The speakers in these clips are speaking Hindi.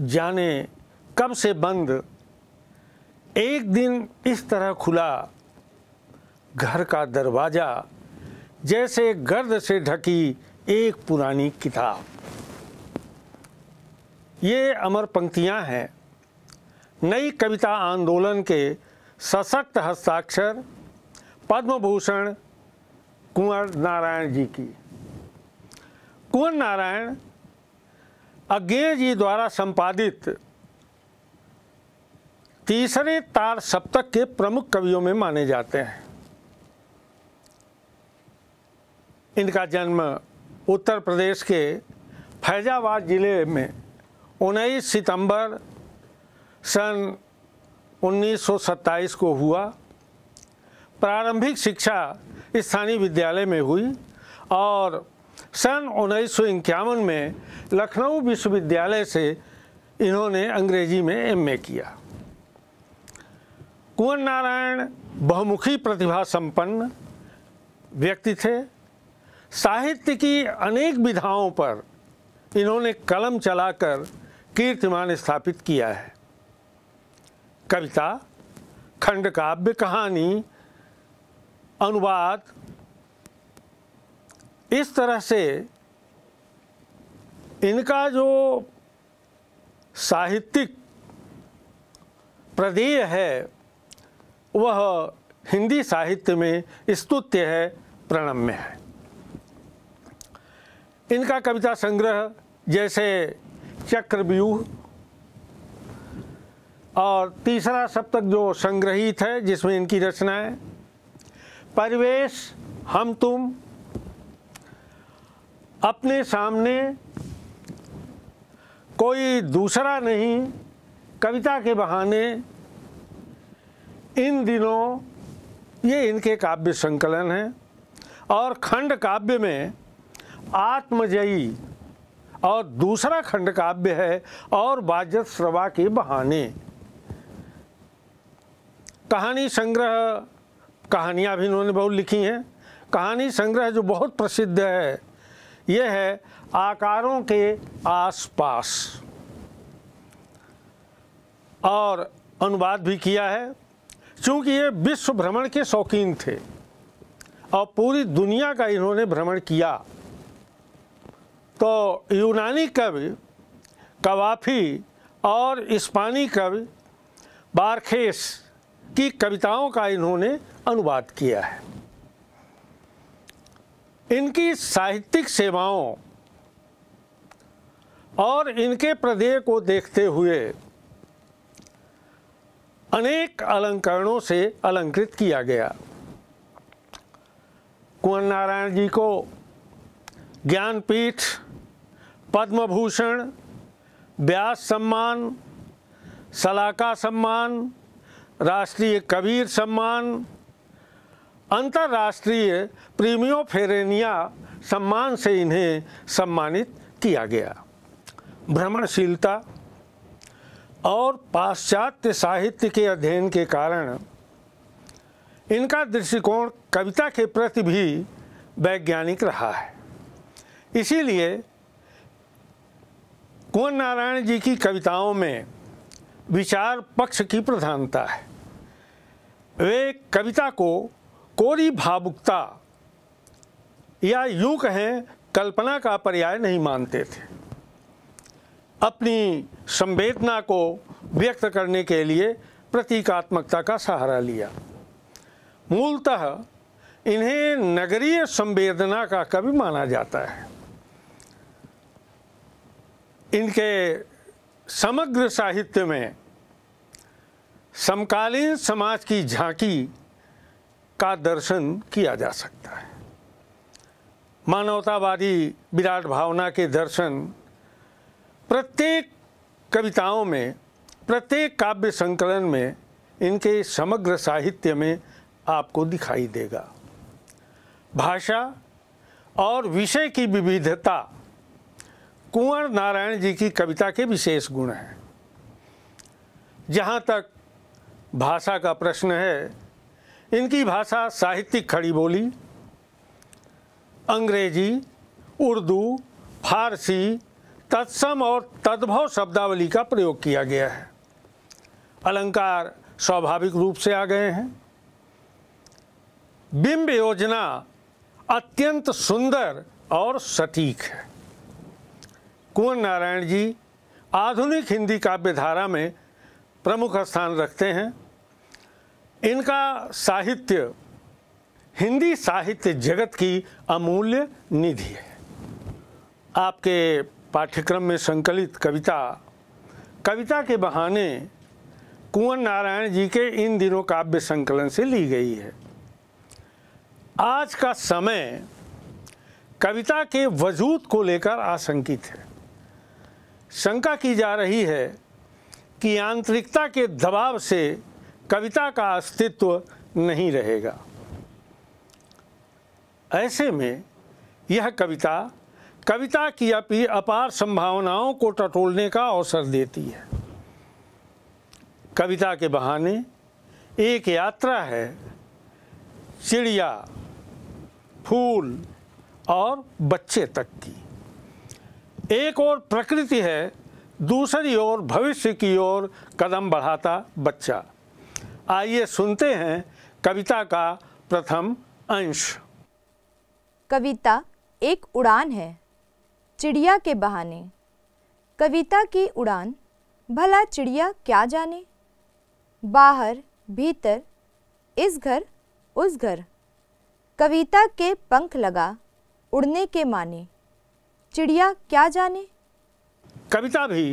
जाने कब से बंद एक दिन इस तरह खुला घर का दरवाज़ा जैसे गर्द से ढकी एक पुरानी किताब ये अमर पंक्तियां हैं नई कविता आंदोलन के सशक्त हस्ताक्षर पद्म भूषण कुंवर नारायण जी की कुंवर नारायण अज्ञे जी द्वारा संपादित तीसरे तार सप्तक के प्रमुख कवियों में माने जाते हैं इनका जन्म उत्तर प्रदेश के फैजाबाद ज़िले में 19 सितंबर सन 1927 को हुआ प्रारंभिक शिक्षा स्थानीय विद्यालय में हुई और सन उन्नीस में लखनऊ विश्वविद्यालय से इन्होंने अंग्रेजी में एमए किया कुंवर नारायण बहुमुखी प्रतिभा संपन्न व्यक्ति थे साहित्य की अनेक विधाओं पर इन्होंने कलम चलाकर कीर्तिमान स्थापित किया है कविता खंड काव्य कहानी अनुवाद इस तरह से इनका जो साहित्यिक प्रदेय है वह हिंदी साहित्य में स्तुत्य है प्रणम्य है इनका कविता संग्रह जैसे चक्रव्यूह और तीसरा सप्तक जो संग्रहित है जिसमें इनकी रचनाएं परिवेश हम तुम अपने सामने कोई दूसरा नहीं कविता के बहाने इन दिनों ये इनके काव्य संकलन हैं और खंड काव्य में आत्मजयी और दूसरा खंड काव्य है और बाजत श्रवा के बहाने कहानी संग्रह कहानियाँ भी इन्होंने बहुत लिखी हैं कहानी संग्रह जो बहुत प्रसिद्ध है ये है आकारों के आसपास और अनुवाद भी किया है क्योंकि ये विश्व भ्रमण के शौकीन थे और पूरी दुनिया का इन्होंने भ्रमण किया तो यूनानी कवि कवाफी और इस्पानी कवि बारखेस की कविताओं का इन्होंने अनुवाद किया है इनकी साहित्यिक सेवाओं और इनके प्रदेय को देखते हुए अनेक अलंकरणों से अलंकृत किया गया कुंवर नारायण जी को ज्ञानपीठ पद्मभूषण व्यास सम्मान सलाका सम्मान राष्ट्रीय कबीर सम्मान अंतर्राष्ट्रीय प्रीमियो फेरेनिया सम्मान से इन्हें सम्मानित किया गया भ्रमणशीलता और पाश्चात्य साहित्य के अध्ययन के कारण इनका दृष्टिकोण कविता के प्रति भी वैज्ञानिक रहा है इसीलिए कुंवर नारायण जी की कविताओं में विचार पक्ष की प्रधानता है वे कविता को कोरी भावुकता या यूं कहें कल्पना का पर्याय नहीं मानते थे अपनी संवेदना को व्यक्त करने के लिए प्रतीकात्मकता का सहारा लिया मूलतः इन्हें नगरीय संवेदना का कवि माना जाता है इनके समग्र साहित्य में समकालीन समाज की झांकी का दर्शन किया जा सकता है मानवतावादी विराट भावना के दर्शन प्रत्येक कविताओं में प्रत्येक काव्य संकलन में इनके समग्र साहित्य में आपको दिखाई देगा भाषा और विषय की विविधता कुंवर नारायण जी की कविता के विशेष गुण हैं जहाँ तक भाषा का प्रश्न है इनकी भाषा साहित्यिक खड़ी बोली अंग्रेजी उर्दू फारसी तत्सम और तद्भव शब्दावली का प्रयोग किया गया है अलंकार स्वाभाविक रूप से आ गए हैं बिंब योजना अत्यंत सुंदर और सटीक है कुंवर नारायण जी आधुनिक हिंदी काव्यधारा में प्रमुख स्थान रखते हैं इनका साहित्य हिंदी साहित्य जगत की अमूल्य निधि है आपके पाठ्यक्रम में संकलित कविता कविता के बहाने कुंवर नारायण जी के इन दिनों काव्य संकलन से ली गई है आज का समय कविता के वजूद को लेकर आशंकित है शंका की जा रही है कि यांत्रिकता के दबाव से कविता का अस्तित्व नहीं रहेगा ऐसे में यह कविता कविता की अपी अपार संभावनाओं को टटोलने का अवसर देती है कविता के बहाने एक यात्रा है चिड़िया फूल और बच्चे तक की एक और प्रकृति है दूसरी ओर भविष्य की ओर कदम बढ़ाता बच्चा आइए सुनते हैं कविता का प्रथम अंश कविता एक उड़ान है चिड़िया के बहाने कविता की उड़ान भला चिड़िया क्या जाने बाहर भीतर इस घर उस घर कविता के पंख लगा उड़ने के माने चिड़िया क्या जाने कविता भी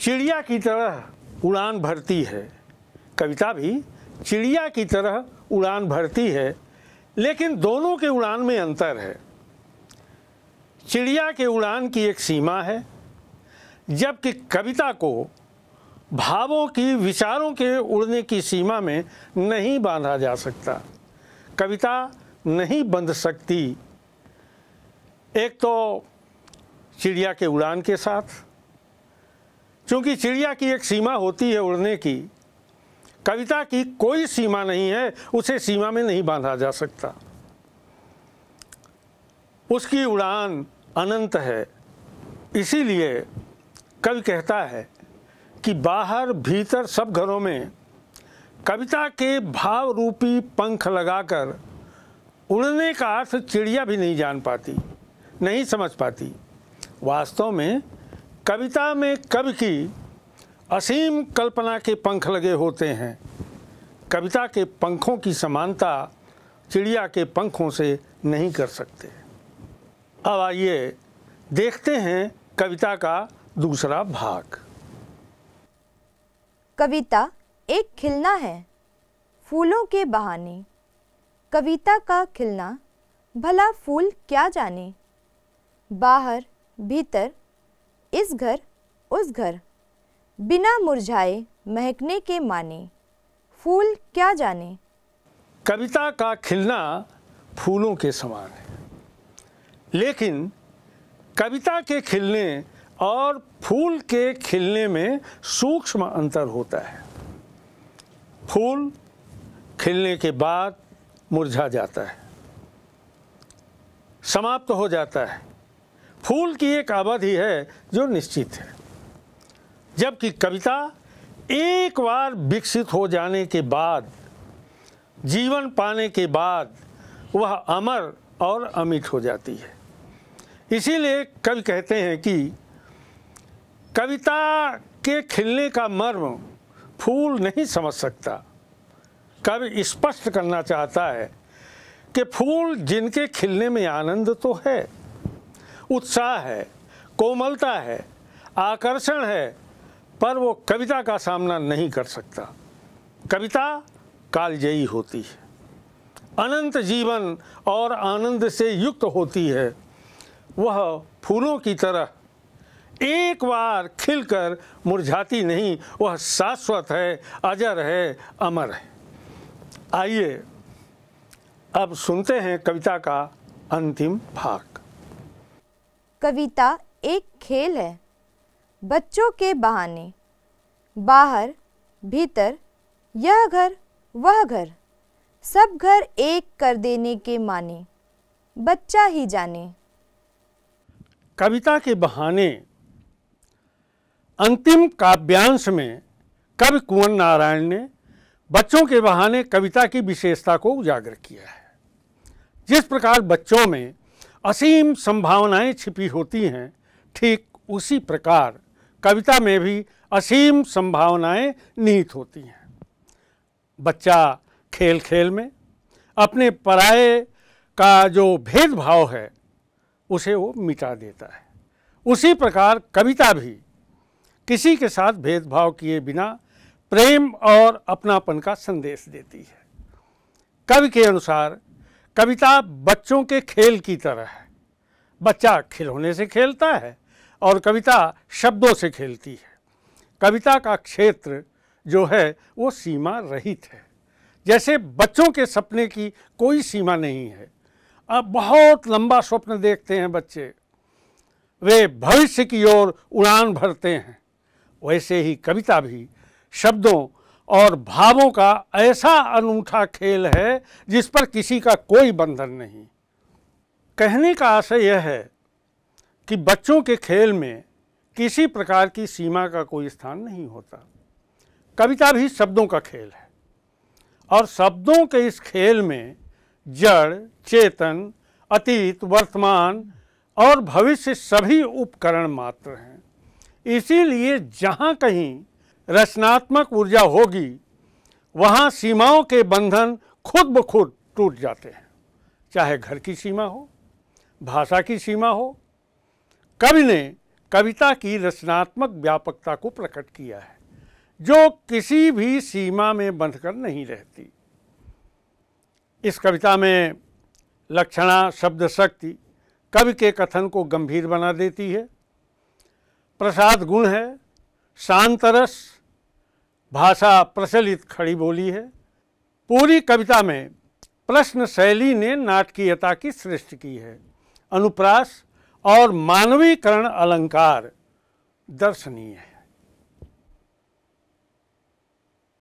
चिड़िया की तरह उड़ान भरती है कविता भी चिड़िया की तरह उड़ान भरती है लेकिन दोनों के उड़ान में अंतर है चिड़िया के उड़ान की एक सीमा है जबकि कविता को भावों की विचारों के उड़ने की सीमा में नहीं बांधा जा सकता कविता नहीं बंध सकती एक तो चिड़िया के उड़ान के साथ क्योंकि चिड़िया की एक सीमा होती है उड़ने की कविता की कोई सीमा नहीं है उसे सीमा में नहीं बांधा जा सकता उसकी उड़ान अनंत है इसीलिए कवि कहता है कि बाहर भीतर सब घरों में कविता के भाव रूपी पंख लगाकर उड़ने का अर्थ चिड़िया भी नहीं जान पाती नहीं समझ पाती वास्तव में कविता में कवि की असीम कल्पना के पंख लगे होते हैं कविता के पंखों की समानता चिड़िया के पंखों से नहीं कर सकते अब आइए देखते हैं कविता का दूसरा भाग कविता एक खिलना है फूलों के बहाने कविता का खिलना भला फूल क्या जाने बाहर भीतर इस घर उस घर बिना मुरझाए महकने के माने फूल क्या जाने कविता का खिलना फूलों के समान है लेकिन कविता के खिलने और फूल के खिलने में सूक्ष्म अंतर होता है फूल खिलने के बाद मुरझा जाता है समाप्त तो हो जाता है फूल की एक आबादी है जो निश्चित है जबकि कविता एक बार विकसित हो जाने के बाद जीवन पाने के बाद वह अमर और अमित हो जाती है इसीलिए कवि कहते हैं कि कविता के खिलने का मर्म फूल नहीं समझ सकता कवि स्पष्ट करना चाहता है कि फूल जिनके खिलने में आनंद तो है उत्साह है कोमलता है आकर्षण है पर वो कविता का सामना नहीं कर सकता कविता कालजयी होती है अनंत जीवन और आनंद से युक्त होती है वह फूलों की तरह एक बार खिलकर मुरझाती नहीं वह शाश्वत है अजर है अमर है आइए अब सुनते हैं कविता का अंतिम भाग कविता एक खेल है बच्चों के बहाने बाहर भीतर यह घर वह घर सब घर एक कर देने के माने बच्चा ही जाने कविता के बहाने अंतिम काव्यांश में कवि कुंवर नारायण ने बच्चों के बहाने कविता की विशेषता को उजागर किया है जिस प्रकार बच्चों में असीम संभावनाएं छिपी होती हैं ठीक उसी प्रकार कविता में भी असीम संभावनाएं निहित होती हैं बच्चा खेल खेल में अपने पराये का जो भेदभाव है उसे वो मिटा देता है उसी प्रकार कविता भी किसी के साथ भेदभाव किए बिना प्रेम और अपनापन का संदेश देती है कवि के अनुसार कविता बच्चों के खेल की तरह है बच्चा खिलौने से खेलता है और कविता शब्दों से खेलती है कविता का क्षेत्र जो है वो सीमा रहित है जैसे बच्चों के सपने की कोई सीमा नहीं है अब बहुत लंबा स्वप्न देखते हैं बच्चे वे भविष्य की ओर उड़ान भरते हैं वैसे ही कविता भी शब्दों और भावों का ऐसा अनूठा खेल है जिस पर किसी का कोई बंधन नहीं कहने का आशय यह है कि बच्चों के खेल में किसी प्रकार की सीमा का कोई स्थान नहीं होता कविता भी शब्दों का खेल है और शब्दों के इस खेल में जड़ चेतन अतीत वर्तमान और भविष्य सभी उपकरण मात्र हैं इसीलिए जहाँ कहीं रचनात्मक ऊर्जा होगी वहाँ सीमाओं के बंधन खुद ब खुद टूट जाते हैं चाहे घर की सीमा हो भाषा की सीमा हो कवि ने कविता की रचनात्मक व्यापकता को प्रकट किया है जो किसी भी सीमा में बंधकर नहीं रहती इस कविता में लक्षणा शब्द शक्ति कवि के कथन को गंभीर बना देती है प्रसाद गुण है शांतरस भाषा प्रचलित खड़ी बोली है पूरी कविता में प्रश्न शैली ने नाटकीयता की सृष्टि की है अनुप्रास और मानवीकरण अलंकार दर्शनीय है